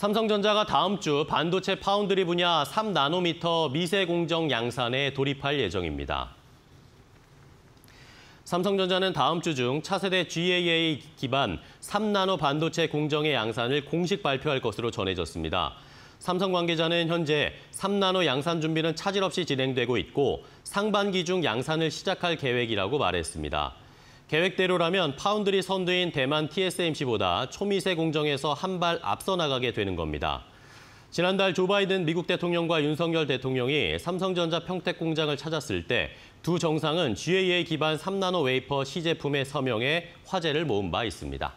삼성전자가 다음 주 반도체 파운드리 분야 3나노미터 미세 공정 양산에 돌입할 예정입니다. 삼성전자는 다음 주 중 차세대 GAA 기반 3나노 반도체 공정의 양산을 공식 발표할 것으로 전해졌습니다. 삼성 관계자는 현재 3나노 양산 준비는 차질 없이 진행되고 있고 상반기 중 양산을 시작할 계획이라고 말했습니다. 계획대로라면 파운드리 선두인 대만 TSMC보다 초미세 공정에서 한 발 앞서 나가게 되는 겁니다. 지난달 조 바이든 미국 대통령과 윤석열 대통령이 삼성전자 평택 공장을 찾았을 때 두 정상은 GAA 기반 3나노 웨이퍼 시제품의서명에 화제를 모은 바 있습니다.